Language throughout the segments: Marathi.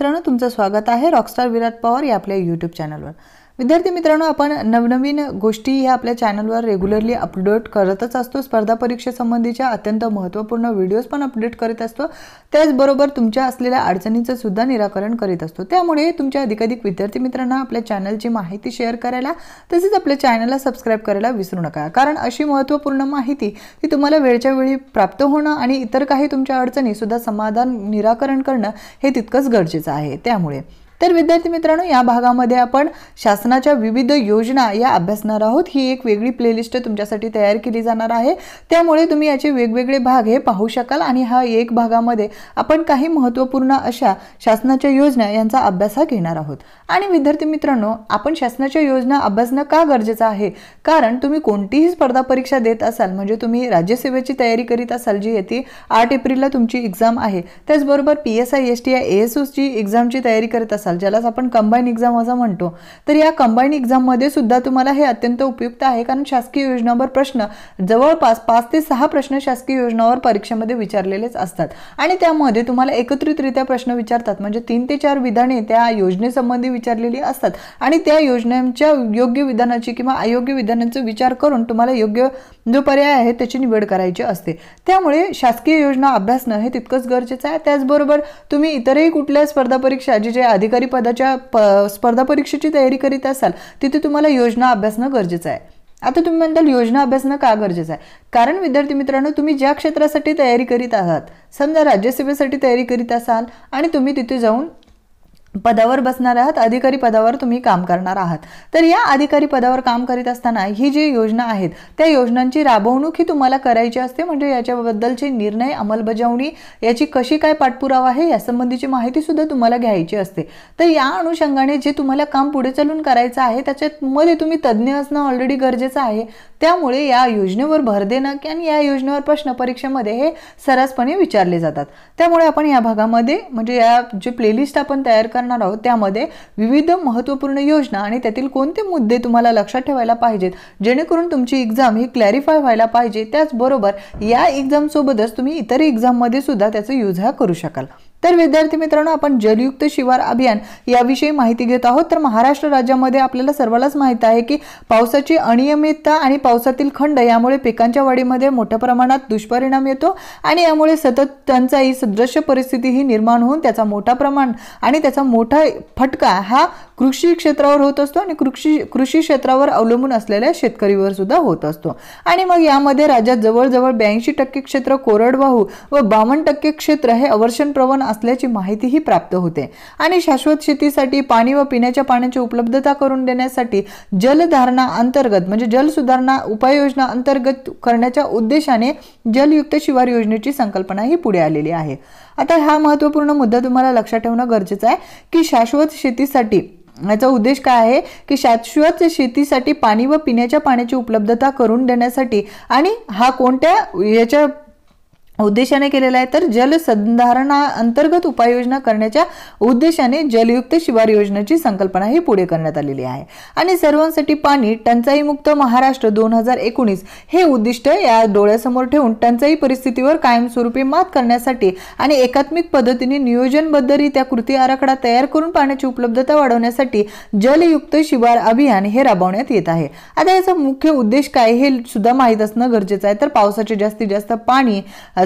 मित्रांनो तुमचं स्वागत आहे रॉकस्टार विराट पवार या आपल्या यूट्यूब चॅनलवर विद्यार्थी मित्रांनो आपण नवनवीन गोष्टी ह्या आपल्या चॅनलवर रेग्युलरली अपलोड करतच असतो स्पर्धा परीक्षेसंबंधीच्या अत्यंत महत्त्वपूर्ण व्हिडिओज पण अपडेट करीत असतो त्याचबरोबर तुमच्या असलेल्या अडचणींचं सुद्धा निराकरण करीत असतो त्यामुळे तुमच्या अधिकाधिक विद्यार्थी मित्रांना आपल्या चॅनलची माहिती शेअर करायला तसेच आपल्या चॅनलला सबस्क्राईब करायला विसरू नका कारण अशी महत्त्वपूर्ण माहिती ती तुम्हाला वेळच्या वेळी प्राप्त होणं आणि इतर काही तुमच्या अडचणीसुद्धा समाधान निराकरण करणं हे तितकंच गरजेचं आहे त्यामुळे तर विद्यार्थी मित्रांनो या भागामध्ये आपण शासनाच्या विविध योजना या अभ्यासणार आहोत ही एक वेगळी प्लेलिस्ट तुमच्यासाठी तयार केली जाणार आहे त्यामुळे तुम्ही याचे वेगवेगळे भाग हे पाहू शकाल आणि हा एक भागामध्ये आपण काही महत्त्वपूर्ण अशा शासनाच्या योजना यांचा अभ्यास हा घेणार आहोत आणि विद्यार्थी मित्रांनो आपण शासनाच्या योजना अभ्यासणं का गरजेचं आहे कारण तुम्ही कोणतीही स्पर्धा परीक्षा देत असाल म्हणजे तुम्ही राज्यसेवेची तयारी करीत असाल जी येते आठ एप्रिलला तुमची एक्झाम आहे त्याचबरोबर P S I S T I S ओची एक्झामची तयारी करत असाल असाल ज्यालाच आपण कंबाईन एक्झाम असं म्हणतो तर या कंबाईन एक्झाममध्ये सुद्धा तुम्हाला हे अत्यंत उपयुक्त आहे कारण शासकीय योजनावर प्रश्न जवळपास पाच ते सहा प्रश्न शासकीय योजनावर परीक्षेमध्ये विचारलेलेच असतात आणि त्यामध्ये तुम्हाला एकत्रितरित्या प्रश्न विचारतात म्हणजे तीन ते चार विधाने त्या योजनेसंबंधी विचारलेली असतात आणि त्या योजनांच्या योग्य विधानाची किंवा अयोग्य विधानांचा विचार करून तुम्हाला योग्य जो पर्याय आहे त्याची निवड करायची असते त्यामुळे शासकीय योजना अभ्यासणं हे तितकंच गरजेचं आहे त्याचबरोबर तुम्ही इतरही कुठल्या स्पर्धा परीक्षा जे जे अधिकारी पदाच्या प स्पर्धा परीक्षेची तयारी करीत असाल तिथे तुम्हाला योजना अभ्यासणं गरजेचं आहे आता तुम्ही म्हणताल योजना अभ्यासणं का गरजेचं आहे कारण विद्यार्थी मित्रांनो तुम्ही ज्या क्षेत्रासाठी तयारी करीत आहात समजा राज्यसेवेसाठी तयारी करीत असाल आणि तुम्ही तिथे जाऊन पदावर बसणार आहात अधिकारी पदावर तुम्ही काम करणार आहात तर या अधिकारी पदावर काम करीत असताना ही जी योजना आहेत त्या योजनांची राबवणूक ही तुम्हाला करायची असते म्हणजे याच्याबद्दलचे निर्णय अंमलबजावणी याची कशी काय पाठपुरावा आहे यासंबंधीची माहिती सुद्धा तुम्हाला घ्यायची असते तर या अनुषंगाने जे तुम्हाला काम पुढे चालून करायचं आहे त्याच्यामध्ये तुम्ही तज्ज्ञ असणं ऑलरेडी गरजेचं आहे त्यामुळे या योजनेवर भर देणं की आणि या योजनेवर प्रश्न परीक्षेमध्ये हे सरसपणे विचारले जातात त्यामुळे आपण या भागामध्ये म्हणजे या जे प्लेलिस्ट आपण तयार कर करणार आहोत त्यामध्ये विविध महत्त्वपूर्ण योजना आणि त्यातील कोणते मुद्दे तुम्हाला लक्षात ठेवायला पाहिजेत जेणेकरून तुमची एक्झाम ही क्लॅरिफाय व्हायला पाहिजे त्याचबरोबर या एक्झामसोबतच तुम्ही इतर एक्झाममध्ये सुद्धा त्याचा यूज हा करू शकाल तर विद्यार्थी मित्रांनो आपण जलयुक्त शिवार अभियान याविषयी माहिती घेत आहोत तर महाराष्ट्र राज्यामध्ये आपल्याला सर्वांनाच माहीत आहे की पावसाची अनियमितता आणि पावसातील खंड यामुळे पिकांच्या वाढीमध्ये मोठ्या प्रमाणात दुष्परिणाम येतो आणि यामुळे सतत त्यांचाही सदृश्य परिस्थिती ही निर्माण होऊन त्याचा मोठा प्रमाण आणि त्याचा मोठा फटका हा कृषी क्षेत्रावर होत असतो आणि कृषी कृषी क्षेत्रावर अवलंबून असलेल्या शेतकरीवर सुद्धा होत असतो आणि मग यामध्ये राज्यात जवळजवळ ब्याऐंशी टक्के क्षेत्र कोरडवाहू व बावन्न टक्के क्षेत्र हे अवर्षण प्रवण असल्याची माहितीही प्राप्त होते आणि शाश्वत शेतीसाठी पाणी व पिण्याच्या पाण्याची उपलब्धता करून देण्यासाठी जलधारणा अंतर्गत म्हणजे जल सुधारणा उपाययोजना अंतर्गत करण्याच्या उद्देशाने जलयुक्त शिवार योजनेची संकल्पना ही पुढे आलेली आहे आता हा महत्त्वपूर्ण मुद्दा तुम्हाला लक्षात ठेवणं गरजेचं आहे की शाश्वत शेतीसाठी याचा उद्देश काय आहे की शाश्वत शेतीसाठी पाणी व पिण्याच्या पाण्याची उपलब्धता करून देण्यासाठी आणि हा कोणत्या याच्या उद्देशाने केलेला आहे तर जलसंधारणा अंतर्गत उपाययोजना करण्याच्या उद्देशाने जलयुक्त शिवार योजनेची संकल्पना ही पुढे करण्यात आलेली आहे आणि सर्वांसाठी पाणी टंचाईमुक्त महाराष्ट्र दोन हजार एकोणीस हे उद्दिष्ट या डोळ्यासमोर ठेवून टंचाई परिस्थितीवर कायमस्वरूपी मात करण्यासाठी आणि एकात्मिक पद्धतीने नियोजनबद्धरित्या कृती आराखडा तयार करून पाण्याची उपलब्धता वाढवण्यासाठी जलयुक्त शिवार अभियान हे राबवण्यात येत आहे आता याचा मुख्य उद्देश काय हे सुद्धा माहीत असणं गरजेचं आहे तर पावसाचे जास्तीत जास्त पाणी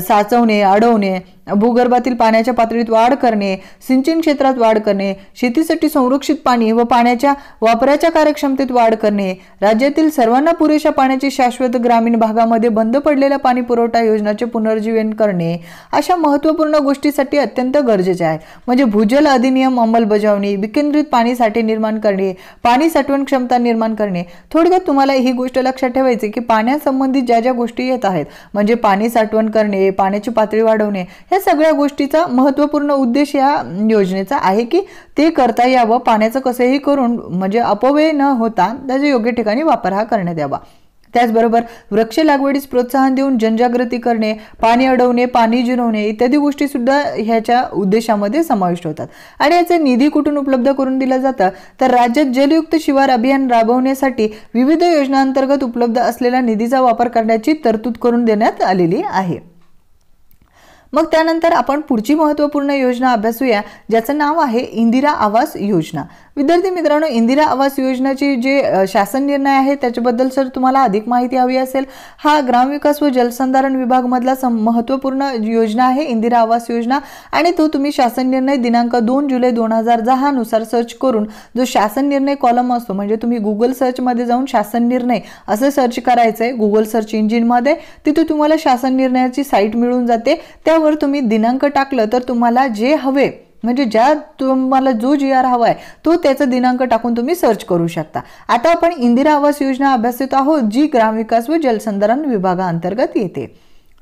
साचवणे अडवणे भूगर्भातील पाण्याच्या पातळीत वाढ करणे सिंचन क्षेत्रात वाढ करणे शेतीसाठी संरक्षित पाणी व पाण्याच्या वापराच्या कार्यक्षमतेत वाढ करणे राज्यातील सर्वांना पुरेशा पाण्याची शाश्वत ग्रामीण भागामध्ये बंद पडलेल्या पाणी पुरवठा योजनाचे पुनर्जीवन करणे अशा महत्त्वपूर्ण गोष्टीसाठी अत्यंत गरजेचे आहे म्हणजे भूजल अधिनियम अंमलबजावणी विकेंद्रित पाणीसाठी निर्माण करणे पाणी साठवण क्षमता निर्माण करणे थोडक्यात तुम्हाला ही गोष्ट लक्षात ठेवायची की पाण्यासंबंधित ज्या ज्या गोष्टी येत आहेत म्हणजे पाणी साठवण करणे पाण्याची पातळी वाढवणे ह्या सगळ्या गोष्टीचा महत्त्वपूर्ण उद्देश या योजनेचा आहे की ते करता यावं पाण्याचं कसंही करून म्हणजे अपव्यय न होता त्याचा योग्य ठिकाणी वापर हा करण्यात यावा त्याचबरोबर वृक्ष लागवडीस प्रोत्साहन देऊन जनजागृती करणे पाणी अडवणे पाणी जिरवणे इत्यादी गोष्टीसुद्धा ह्याच्या उद्देशामध्ये समाविष्ट होतात आणि याचा निधी कुठून उपलब्ध करून दिला जातं तर राज्यात जलयुक्त शिवार अभियान राबवण्यासाठी विविध योजनांतर्गत उपलब्ध असलेला निधीचा वापर करण्याची तरतूद करून देण्यात आलेली आहे मग त्यानंतर आपण पुढची महत्त्वपूर्ण योजना अभ्यासूया ज्याचं नाव आहे इंदिरा आवास योजना विद्यार्थी मित्रांनो इंदिरा आवास योजनेची जे शासन निर्णय आहे त्याच्याबद्दल सर तुम्हाला अधिक माहिती हवी असेल हा ग्रामविकास व जलसंधारण विभागमधला महत्त्वपूर्ण योजना आहे इंदिरा आवास योजना आणि तो तुम्ही शासन निर्णय दिनांक दोन जुलै दोन हजार दहानुसार सर्च करून जो शासन निर्णय कॉलम असतो म्हणजे तुम्ही गुगल सर्चमध्ये जाऊन शासन निर्णय असं सर्च करायचं आहे गुगल सर्च इंजिनमध्ये तिथे तुम्हाला शासन निर्णयाची साईट मिळून जाते त्यावर तुम्ही दिनांक टाकलं तर तुम्हाला जे हवे म्हणजे ज्या तुम्हाला जो जी आर हवा आहे तो त्याचा दिनांक टाकून तुम्ही सर्च करू शकता आता आपण इंदिरा आवास योजना अभ्यासित आहोत जी ग्रामविकास व जलसंधारण विभागाअंतर्गत येते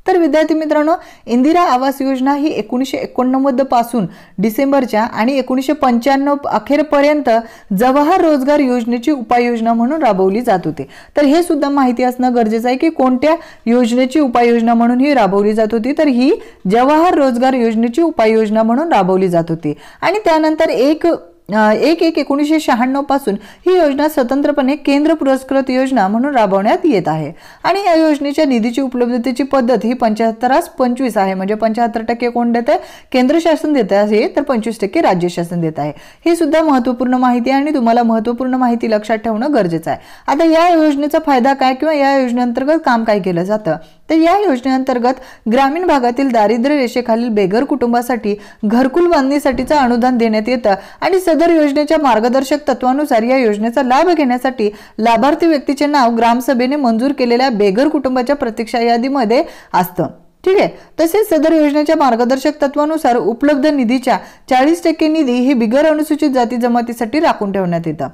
तर विद्यार्थी मित्रांनो इंदिरा आवास योजना ही एकोणीसशे एकोणनव्वदपासून डिसेंबरच्या आणि एकोणीसशे पंच्याण्णव अखेरपर्यंत जवाहर रोजगार योजनेची उपाययोजना म्हणून राबवली जात होती तर हे सुद्धा माहिती असणं गरजेचं आहे की कोणत्या योजनेची उपाययोजना म्हणून ही राबवली जात होती तर ही जवाहर रोजगार योजनेची उपाययोजना म्हणून राबवली जात होती आणि त्यानंतर एक एक एक एकोणीसशे शहाण्णव पासून ही योजना स्वतंत्रपणे केंद्र पुरस्कृत योजना म्हणून राबवण्यात येत आहे आणि या योजनेच्या निधीची उपलब्धतेची पद्धत ही पंच्याहत्तरास पंचवीस आहे म्हणजे पंच्याहत्तर टक्के कोण देत आहे केंद्र शासन देत आहे तर पंचवीस टक्के राज्य शासन देत आहे ही सुद्धा महत्त्वपूर्ण माहिती आहे आणि तुम्हाला महत्त्वपूर्ण माहिती लक्षात ठेवणं गरजेचं आहे आता या योजनेचा फायदा काय किंवा या योजनेअंतर्गत काम काय केलं जातं तर या योजनेअंतर्गत ग्रामीण भागातील दारिद्र्य रेषेखालील बेघर कुटुंबासाठी घरकुल बांधणीसाठीचं अनुदान देण्यात येतं आणि सदर योजनेच्या मार्गदर्शक तत्वानुसार या योजनेचा लाभ घेण्यासाठी लाभार्थी व्यक्तीचे नाव ग्रामसभेने मंजूर केलेल्या बेघर कुटुंबाच्या प्रतीक्षा यादीमध्ये असतं ठीक आहे तसेच सदर योजनेच्या मार्गदर्शक तत्वानुसार उपलब्ध निधीच्या चाळीस टक्के निधी ही बिगर अनुसूचित जाती जमातीसाठी राखून ठेवण्यात येतं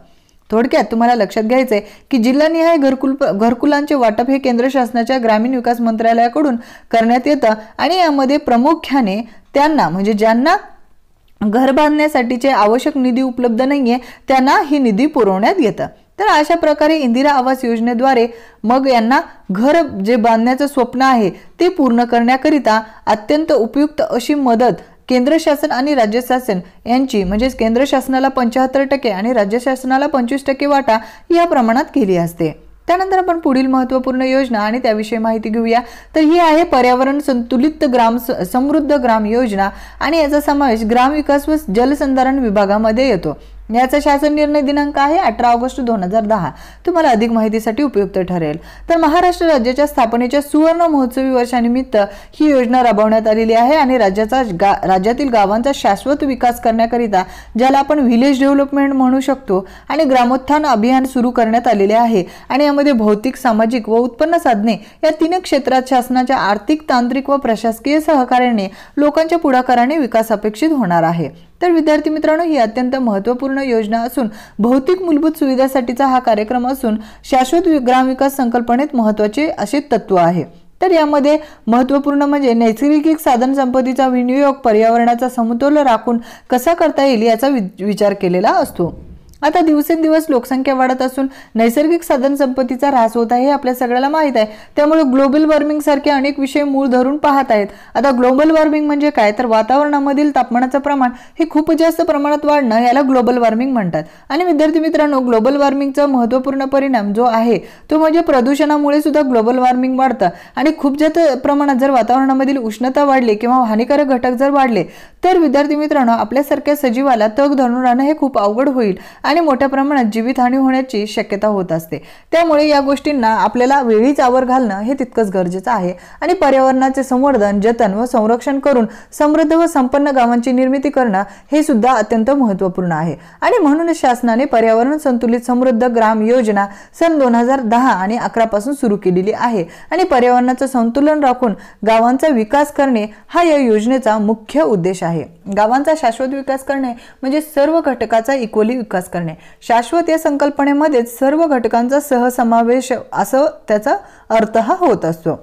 थोडक्यात तुम्हाला लक्षात घ्यायचं आहे की जिल्हानिहाय घरकुल घरकुलांचे वाटप हे केंद्र शासनाच्या ग्रामीण विकास मंत्रालयाकडून करण्यात येतं आणि यामध्ये प्रामुख्याने त्यांना म्हणजे ज्यांना घर बांधण्यासाठीचे आवश्यक निधी उपलब्ध नाहीये त्यांना ही निधी पुरवण्यात येतं तर अशा प्रकारे इंदिरा आवास योजनेद्वारे मग यांना घर जे बांधण्याचं स्वप्न आहे ते पूर्ण करण्याकरिता अत्यंत उपयुक्त अशी मदत केंद्र शासन आणि राज्य शासन यांची म्हणजेच केंद्र शासनाला पंच्याहत्तर टक्के आणि राज्य शासनाला पंचवीस टक्के वाटा या प्रमाणात केली असते त्यानंतर आपण पुढील महत्त्वपूर्ण योजना आणि त्याविषयी माहिती घेऊया तर ही आहे पर्यावरण संतुलित ग्राम समृद्ध ग्राम योजना आणि याचा समावेश ग्राम विकास व जलसंधारण विभागामध्ये येतो याचा शासन निर्णय दिनांक आहे अठरा ऑगस्ट दोन हजार दहा तुम्हाला अधिक माहितीसाठी उपयुक्त ठरेल तर महाराष्ट्र राज्याच्या स्थापनेच्या सुवर्ण महोत्सवी वर्षानिमित्त ही योजना राबवण्यात आलेली आहे आणि राज्याचा गा राज्यातील गावांचा शाश्वत विकास करण्याकरिता ज्याला आपण व्हिलेज डेव्हलपमेंट म्हणू शकतो आणि ग्रामोत्थान अभियान सुरू करण्यात आलेले आहे आणि यामध्ये भौतिक सामाजिक व उत्पन्न साधने या तीन क्षेत्रात शासनाच्या आर्थिक तांत्रिक व प्रशासकीय सहकार्याने लोकांच्या पुढाकाराने विकास अपेक्षित होणार आहे तर विद्यार्थी मित्रांनो ही अत्यंत महत्त्वपूर्ण योजना असून भौतिक मूलभूत सुविधासाठीचा हा कार्यक्रम असून शाश्वत ग्रामविकास संकल्पनेत महत्त्वाचे असे तत्व आहे तर यामध्ये महत्त्वपूर्ण म्हणजे नैसर्गिक साधन संपत्तीचा विनियोग पर्यावरणाचा समतोल राखून कसा करता येईल याचा विचार केलेला असतो आता दिवसेंदिवस लोकसंख्या वाढत असून नैसर्गिक साधन संपत्तीचा ऱ्हास होत आहे हे आपल्या सगळ्याला माहीत आहे त्यामुळे ग्लोबल वॉर्मिंग सारखे अनेक विषय मूळ धरून पाहत आहेत आता ग्लोबल वॉर्मिंग म्हणजे काय तर वातावरणामधील तापमानाचं प्रमाण हे खूप जास्त प्रमाणात वाढणं याला ग्लोबल वॉर्मिंग म्हणतात आणि विद्यार्थी मित्रांनो ग्लोबल वॉर्मिंगचा महत्त्वपूर्ण परिणाम जो आहे तो म्हणजे प्रदूषणामुळे सुद्धा ग्लोबल वॉर्मिंग वाढतं आणि खूप जास्त प्रमाणात जर वातावरणामधील उष्णता वाढली किंवा हानिकारक घटक जर वाढले तर विद्यार्थी मित्रांनो आपल्यासारख्या सजीवाला तग धरून राहणं हे खूप अवघड होईल आणि मोठ्या प्रमाणात जीवितहानी होण्याची शक्यता होत असते त्यामुळे या गोष्टींना आपल्याला वेळीच आवर घालणं हे तितकंच गरजेचं आहे आणि पर्यावरणाचे संवर्धन जतन व संरक्षण करून समृद्ध व संपन्न गावांची निर्मिती करणं हे सुद्धा अत्यंत महत्त्वपूर्ण आहे आणि म्हणूनच शासनाने पर्यावरण संतुलित समृद्ध ग्राम योजना सन दोन हजार दहा आणि अकरा पासून सुरू केलेली आहे आणि पर्यावरणाचं संतुलन राखून गावांचा विकास करणे हा या योजनेचा मुख्य उद्देश आहे गावांचा शाश्वत विकास करणे म्हणजे सर्व घटकाचा इक्वली विकास करणे करणे शाश्वत या संकल्पनेमध्येच सर्व घटकांचा सहसमावेश असं त्याचा अर्थ हा होत असतो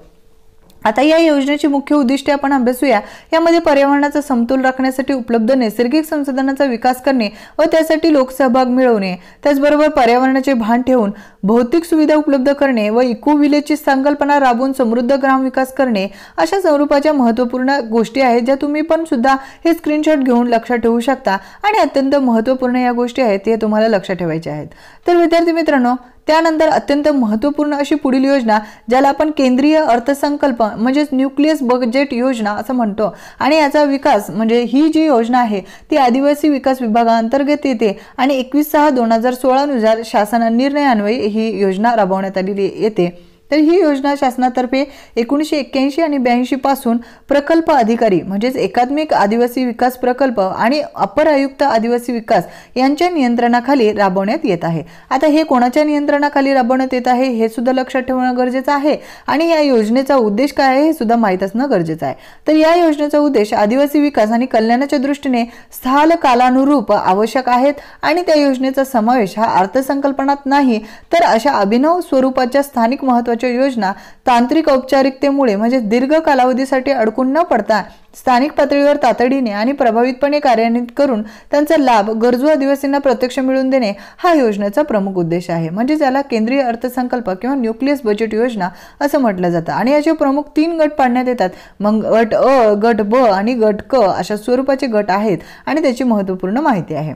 आता या योजनेची मुख्य उद्दिष्टे आपण अभ्यासूया यामध्ये पर्यावरणाचा समतोल राखण्यासाठी उपलब्ध नैसर्गिक संसाधनाचा विकास करणे व त्यासाठी लोकसहभाग मिळवणे त्याचबरोबर पर्यावरणाचे भान ठेवून भौतिक सुविधा उपलब्ध करणे व इको विलेजची संकल्पना राबवून समृद्ध ग्राम विकास करणे अशा स्वरूपाच्या महत्त्वपूर्ण गोष्टी आहेत ज्या तुम्ही पण सुद्धा हे स्क्रीनशॉट घेऊन लक्षात ठेवू शकता आणि अत्यंत महत्वपूर्ण या गोष्टी आहेत हे तुम्हाला लक्षात ठेवायच्या आहेत तर विद्यार्थी मित्रांनो त्यानंतर अत्यंत महत्त्वपूर्ण अशी पुढील योजना ज्याला आपण केंद्रीय अर्थसंकल्प म्हणजेच न्यूक्लियस बजेट योजना असं म्हणतो आणि याचा विकास म्हणजे ही जी योजना आहे ती आदिवासी विकास विभागाअंतर्गत येते आणि एकवीस सहा दोन हजार सोळानुसार शासन निर्णयान्वये ही योजना राबवण्यात आलेली येते तर ही योजना शासनातर्फे एकोणीसशे एक्क्याऐंशी आणि ब्याऐंशीपासून प्रकल्प अधिकारी म्हणजेच एकात्मिक आदिवासी विकास प्रकल्प आणि अपर आयुक्त आदिवासी विकास यांच्या नियंत्रणाखाली राबवण्यात येत आहे आता हे कोणाच्या नियंत्रणाखाली राबवण्यात येत आहे हे सुद्धा लक्षात ठेवणं गरजेचं आहे आणि या योजनेचा उद्देश काय आहे हे सुद्धा माहीत असणं गरजेचं आहे तर या योजनेचा उद्देश आदिवासी विकास आणि कल्याणाच्या दृष्टीने स्थाल कालानुरूप आवश्यक आहेत आणि त्या योजनेचा समावेश हा अर्थसंकल्पनात नाही तर अशा अभिनव स्वरूपाच्या स्थानिक महत्व महत्त्वाच्या योजना तांत्रिक औपचारिकतेमुळे म्हणजे दीर्घ कालावधीसाठी अडकून न पडता स्थानिक पातळीवर तातडीने आणि प्रभावितपणे कार्यान्वित करून त्यांचा लाभ गरजू आदिवासींना प्रत्यक्ष मिळवून देणे हा योजनेचा प्रमुख उद्देश आहे म्हणजे ज्याला केंद्रीय अर्थसंकल्प किंवा न्यूक्लियस बजेट योजना असं म्हटलं जातं आणि याचे प्रमुख तीन गट पाडण्यात येतात मग गट अ गट ब आणि गट क अशा स्वरूपाचे गट आहेत आणि त्याची महत्त्वपूर्ण माहिती आहे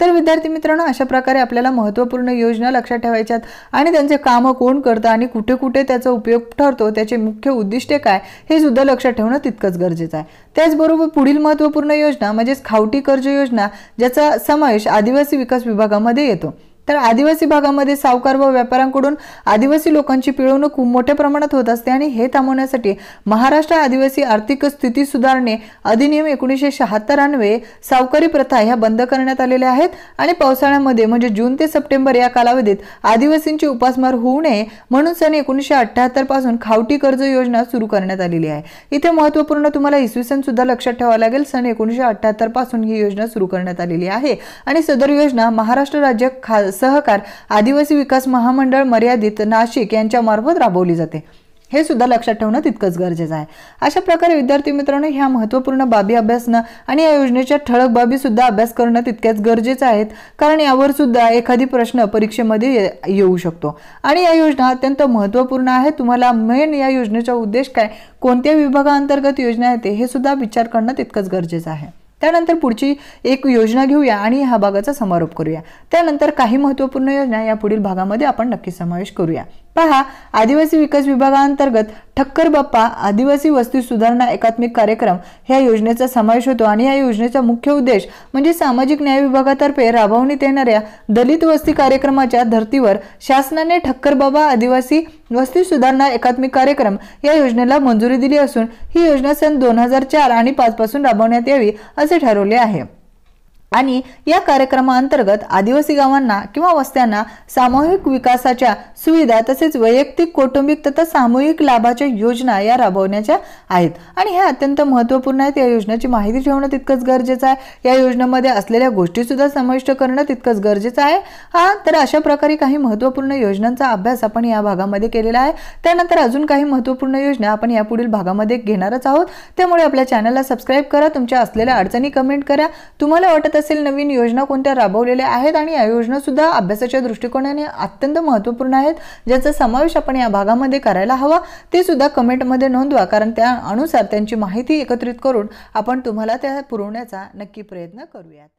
तर विद्यार्थी मित्रांनो अशा प्रकारे आपल्याला महत्त्वपूर्ण योजना लक्षात ठेवायच्यात आणि त्यांचे कामं कोण करतं आणि कुठे कुठे त्याचा उपयोग ठरतो त्याचे मुख्य उद्दिष्टे काय हे सुद्धा लक्षात ठेवणं तितकंच गरजेचं आहे त्याचबरोबर पुढील महत्त्वपूर्ण योजना म्हणजेच खावटी कर्ज योजना ज्याचा समावेश आदिवासी विकास विभागामध्ये येतो तर आदिवासी भागामध्ये सावकार व व्यापाऱ्यांकडून आदिवासी लोकांची पिळवणूक खूप मोठ्या प्रमाणात होत असते आणि हे थांबवण्यासाठी महाराष्ट्र आदिवासी आर्थिक स्थिती सुधारणे अधिनियम एकोणीसशे शहात्तर अन्वये सावकारी प्रथा ह्या बंद करण्यात आलेल्या आहेत आणि पावसाळ्यामध्ये म्हणजे जून ते सप्टेंबर या कालावधीत आदिवासींची उपासमार होऊ नये म्हणून सन एकोणीसशे अठ्ठ्याहत्तर पासून खावटी कर्ज योजना सुरू करण्यात आलेली आहे इथे महत्वपूर्ण तुम्हाला इसवी सन सुद्धा लक्षात ठेवावं लागेल सन एकोणीसशे अठ्ठ्याहत्तर पासून ही योजना सुरू करण्यात आलेली आहे आणि सदर योजना महाराष्ट्र राज्य खास सहकार आदिवासी विकास महामंडळ मर्यादित नाशिक यांच्यामार्फत राबवली जाते हे सुद्धा लक्षात ठेवणं तितकंच गरजेचं आहे अशा प्रकारे विद्यार्थी मित्रांनो ह्या महत्त्वपूर्ण बाबी अभ्यासणं आणि या योजनेच्या ठळक बाबी सुद्धा अभ्यास करणं तितक्याच गरजेचं आहेत कारण यावर सुद्धा एखादी प्रश्न परीक्षेमध्ये येऊ शकतो आणि या योजना अत्यंत महत्त्वपूर्ण आहे तुम्हाला मेन या योजनेचा उद्देश काय कोणत्या विभागाअंतर्गत योजना येते हे सुद्धा विचार करणं तितकंच गरजेचं आहे त्यानंतर पुढची एक योजना घेऊया आणि ह्या भागाचा समारोप करूया त्यानंतर काही महत्त्वपूर्ण योजना या पुढील भागामध्ये आपण नक्की समावेश करूया पहा आदिवासी विकास विभागांतर्गत ठक्कर बाप्पा आदिवासी वस्ती सुधारणा एकात्मिक कार्यक्रम ह्या योजनेचा समावेश होतो आणि या योजनेचा मुख्य उद्देश म्हणजे सामाजिक न्याय विभागातर्फे राबवण्यात येणाऱ्या दलित वस्ती कार्यक्रमाच्या धर्तीवर शासनाने ठक्कर बाबा आदिवासी वस्ती सुधारणा एकात्मिक कार्यक्रम या योजनेला मंजुरी दिली असून ही योजना सन दोन हजार चार आणि पाचपासून राबवण्यात यावी असे ठरवले आहे आणि या कार्यक्रमाअंतर्गत आदिवासी गावांना किंवा वस्त्यांना सामूहिक विकासाच्या सुविधा तसेच वैयक्तिक कौटुंबिक तथा सामूहिक लाभाच्या योजना या राबवण्याच्या आहेत आणि ह्या अत्यंत महत्त्वपूर्ण आहेत या योजनेची माहिती ठेवणं तितकंच गरजेचं आहे या योजनेमध्ये असलेल्या गोष्टीसुद्धा समाविष्ट करणं तितकंच गरजेचं आहे हा तर अशा प्रकारे काही महत्त्वपूर्ण योजनांचा अभ्यास आपण या भागामध्ये केलेला आहे त्यानंतर अजून काही महत्त्वपूर्ण योजना आपण यापुढील भागामध्ये घेणारच आहोत त्यामुळे आपल्या चॅनलला सबस्क्राईब करा तुमच्या असलेल्या अडचणी कमेंट करा तुम्हाला वाटत असेल नवीन योजना कोणत्या राबवलेल्या आहेत आणि या योजनासुद्धा अभ्यासाच्या दृष्टिकोनाने अत्यंत महत्त्वपूर्ण आहेत ज्याचा समावेश आपण या भागामध्ये करायला हवा ते सुद्धा कमेंटमध्ये नोंदवा कारण त्या अनुसार त्यांची माहिती एकत्रित करून आपण तुम्हाला त्या पुरवण्याचा नक्की प्रयत्न करूयात